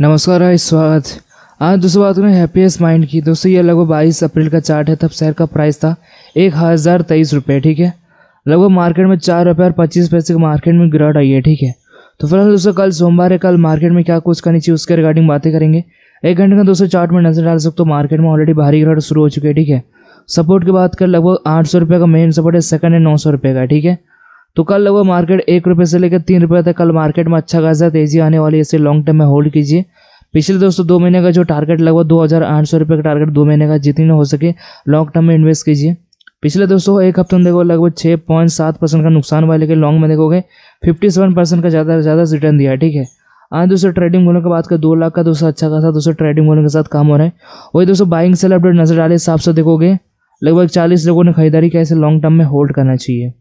नमस्कार और स्वागत आज दोस्तों बात करें हैप्पीएस्ट माइंड की दोस्तों ये लगभग बाईस अप्रैल का चार्ट है तब शेयर का प्राइस था एक हज़ार तेईस रुपये ठीक है लगभग मार्केट में चार रुपये और पच्चीस पैसे की मार्केट में गिरावट आई है ठीक है तो फिलहाल दोस्तों कल सोमवार है कल मार्केट में क्या कुछ करनी चाहिए उसके रिगार्डिंग बातें करेंगे एक घंटे का दोस्तों चार्ट में नजर डाल सकते हो मार्केट में ऑलरेडी भारी गिरावट शुरू हो चुकी है ठीक है सपोर्ट की बात कर लगभग आठ सौ रुपये का मेन सपोर्ट है सेकंड है नौ सौ रुपये का ठीक है तो कल लगभग मार्केट एक रुपये से लेकर तीन रुपये तक कल मार्केट में अच्छा खासा तेजी आने वाली है इसे लॉन्ग टर्म में होल्ड कीजिए पिछले दोस्तों दो महीने का जो टारगेट लगभग दो हज़ार आठ सौ रुपये का टारगेट दो महीने का जितनी हो सके लॉन्ग टर्म में इन्वेस्ट कीजिए पिछले दोस्तों एक हफ्ते में देखो लगभग छः पॉइंट सात परसेंट का नुकसान हुआ लेकिन लॉन्ग में देखोगे फिफ्टी सेवन परसेंट का ज़्यादा से ज़्यादा रिटर्न दिया ठीक है आज दोस्तों ट्रेडिंग वॉल्यूम की बात कर दो लाख का दोस्तों अच्छा खासा दोस्तों ट्रेडिंग वॉल्यूम के साथ काम हो रहा है वही दोस्तों बाइंग सेल अपडेट नजर डाले हिसाब से देखोगे लगभग चालीस लोगों ने खरीदारी कैसे लॉन्ग टर्म में होल्ड करना चाहिए